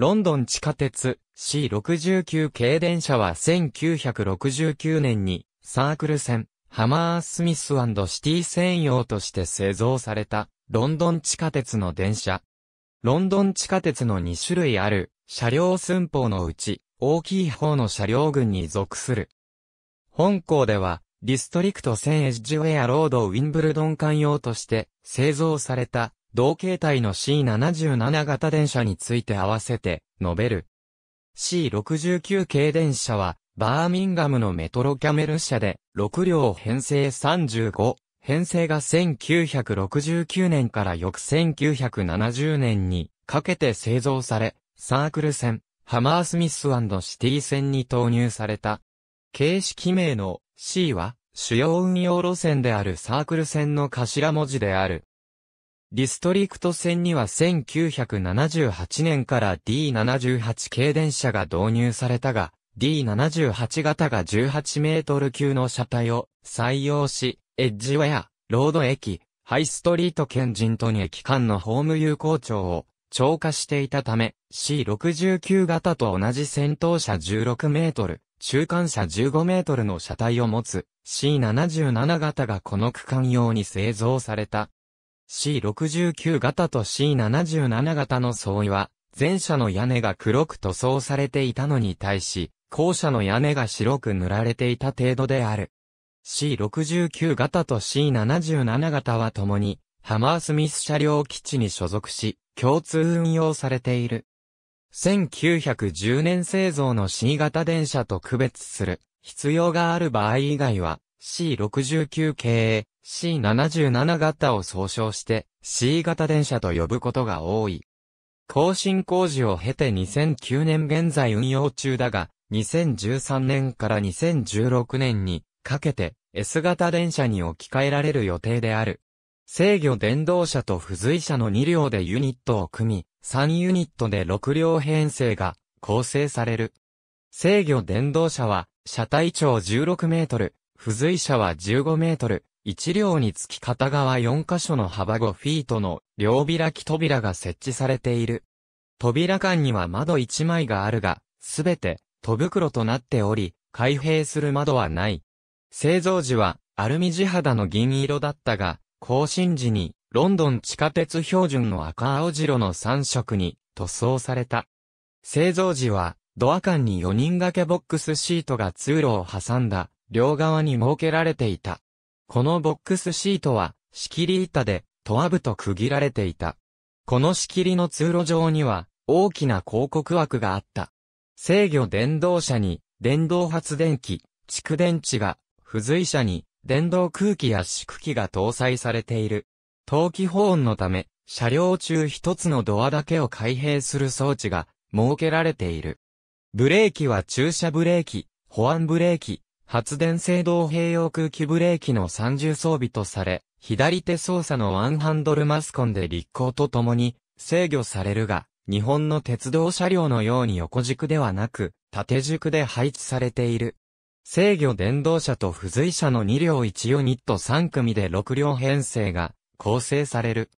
ロンドン地下鉄 C69 系電車は1969年にサークル線ハマースミスシティ専用として製造されたロンドン地下鉄の電車。ロンドン地下鉄の2種類ある車両寸法のうち大きい方の車両群に属する。本校ではディストリクト1000エッジウェアロードウィンブルドン管用として製造された同形態の C77 型電車について合わせて、述べる。C69 系電車は、バーミンガムのメトロキャメル車で、6両編成35、編成が1969年から翌1970年にかけて製造され、サークル線、ハマースミスシティ線に投入された。形式名の C は主要運用路線であるサークル線の頭文字である。ディストリクト線には1978年から D78 系電車が導入されたが、D78 型が18メートル級の車体を採用し、エッジウェア、ロード駅、ハイストリート県人トニ駅間のホーム有効長を超過していたため、C69 型と同じ先頭車16メートル、中間車15メートルの車体を持つ C77 型がこの区間用に製造された。C69 型と C77 型の相違は、前者の屋根が黒く塗装されていたのに対し、後者の屋根が白く塗られていた程度である。C69 型と C77 型は共に、ハマースミス車両基地に所属し、共通運用されている。1910年製造の C 型電車と区別する必要がある場合以外は C69 系 C77 型を総称して C 型電車と呼ぶことが多い。更新工事を経て2009年現在運用中だが、2013年から2016年にかけて S 型電車に置き換えられる予定である。制御電動車と付随車の2両でユニットを組み、3ユニットで6両編成が構成される。制御電動車は車体長16メートル、付随車は15メートル、1両につき片側4箇所の幅5フィートの両開き扉が設置されている。扉間には窓1枚があるが、すべて戸袋となっており、開閉する窓はない。製造時はアルミ地肌の銀色だったが、更新時にロンドン地下鉄標準の赤青白の3色に塗装された。製造時はドア間に4人掛けボックスシートが通路を挟んだ両側に設けられていた。このボックスシートは、仕切り板で、トアブと区切られていた。この仕切りの通路上には、大きな広告枠があった。制御電動車に、電動発電機、蓄電池が、付随車に、電動空気圧縮機が搭載されている。冬季保温のため、車両中一つのドアだけを開閉する装置が、設けられている。ブレーキは駐車ブレーキ、保安ブレーキ、発電制動併用空気ブレーキの三重装備とされ、左手操作のワンハンドルマスコンで立行とともに制御されるが、日本の鉄道車両のように横軸ではなく、縦軸で配置されている。制御電動車と付随車の2両1ユニット3組で6両編成が構成される。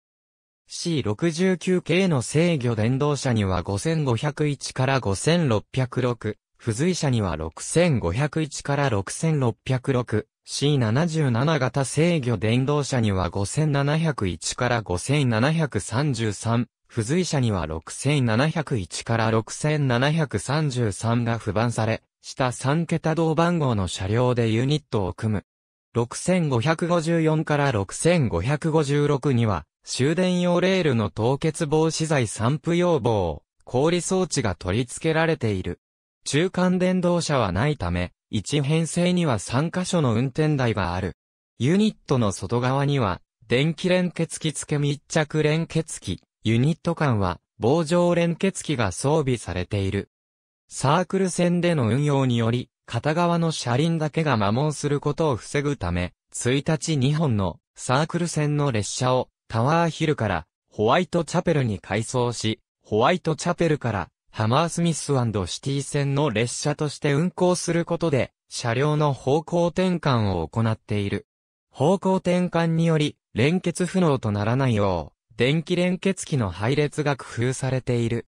C69 系の制御電動車には5501から5606、付随者には6501から 6606C77 型制御電動車には5701から5733、付随者には6701から6733が不番され、下3桁同番号の車両でユニットを組む。6554から6556には、終電用レールの凍結防止剤散布要望、氷装置が取り付けられている。中間電動車はないため、1編成には3箇所の運転台がある。ユニットの外側には、電気連結機付密着連結機、ユニット間は、棒状連結機が装備されている。サークル線での運用により、片側の車輪だけが摩耗することを防ぐため、1日2本のサークル線の列車をタワーヒルからホワイトチャペルに改装し、ホワイトチャペルからハマースミスシティ線の列車として運行することで、車両の方向転換を行っている。方向転換により、連結不能とならないよう、電気連結機の配列が工夫されている。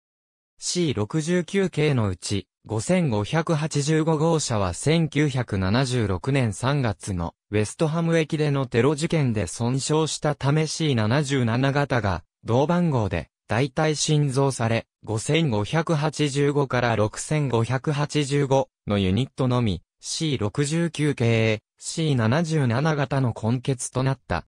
C69 系のうち、5585号車は1976年3月のウェストハム駅でのテロ事件で損傷したため C77 型が同番号で代替新造され5585から6585のユニットのみ、C69 系、C77 型の根結となった。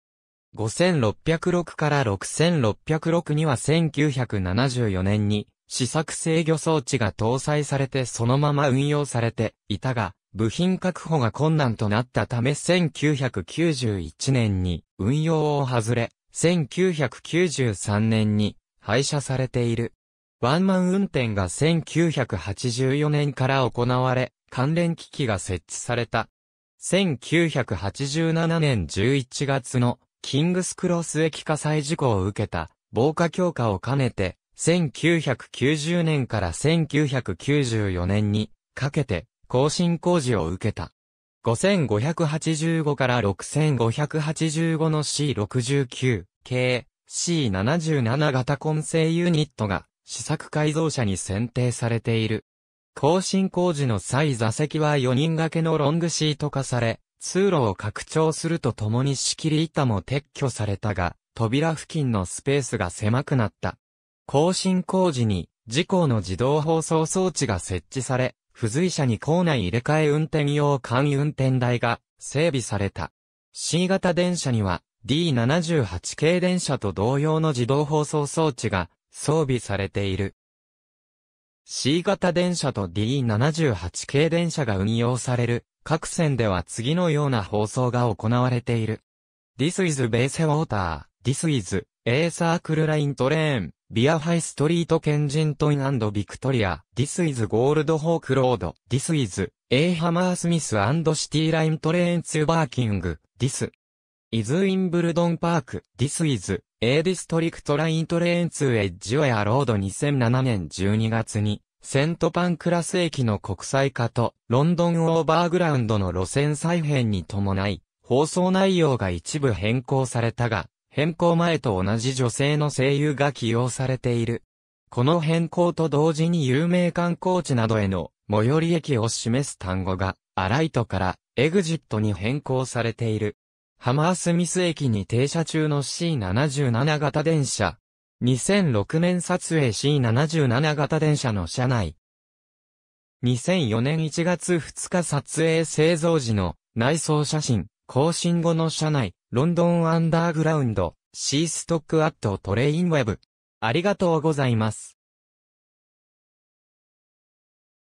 5606から6606には1974年に試作制御装置が搭載されてそのまま運用されていたが、部品確保が困難となったため1991年に運用を外れ、1993年に廃車されている。ワンマン運転が1984年から行われ、関連機器が設置された。1987年11月のキングスクロス駅火災事故を受けた防火強化を兼ねて、1990年から1994年にかけて更新工事を受けた。5585から6585の C69 系 C77 型混成ユニットが試作改造車に選定されている。更新工事の際座席は4人掛けのロングシート化され、通路を拡張するとともに仕切り板も撤去されたが、扉付近のスペースが狭くなった。更新工事に、事故の自動放送装置が設置され、付随車に校内入れ替え運転用易運転台が整備された。C 型電車には D78 系電車と同様の自動放送装置が装備されている。C 型電車と D78 系電車が運用される各線では次のような放送が行われている。This is Base Water, This is A Circle Line Train, Via High Street Kensington and Victoria, This is Gold Hawk Road, This is A Hammersmith and City Line Train to Barking, This is in Buldon Park, This is A ディストリクトライントレーン2エッジウェアロード2007年12月に、セントパンクラス駅の国際化と、ロンドンオーバーグラウンドの路線再編に伴い、放送内容が一部変更されたが、変更前と同じ女性の声優が起用されている。この変更と同時に有名観光地などへの最寄り駅を示す単語が、アライトからエグジットに変更されている。ハマースミス駅に停車中の C77 型電車。2006年撮影 C77 型電車の車内。2004年1月2日撮影製造時の内装写真、更新後の車内、ロンドンアンダーグラウンド、シーストックアットトレインウェブ。ありがとうございます。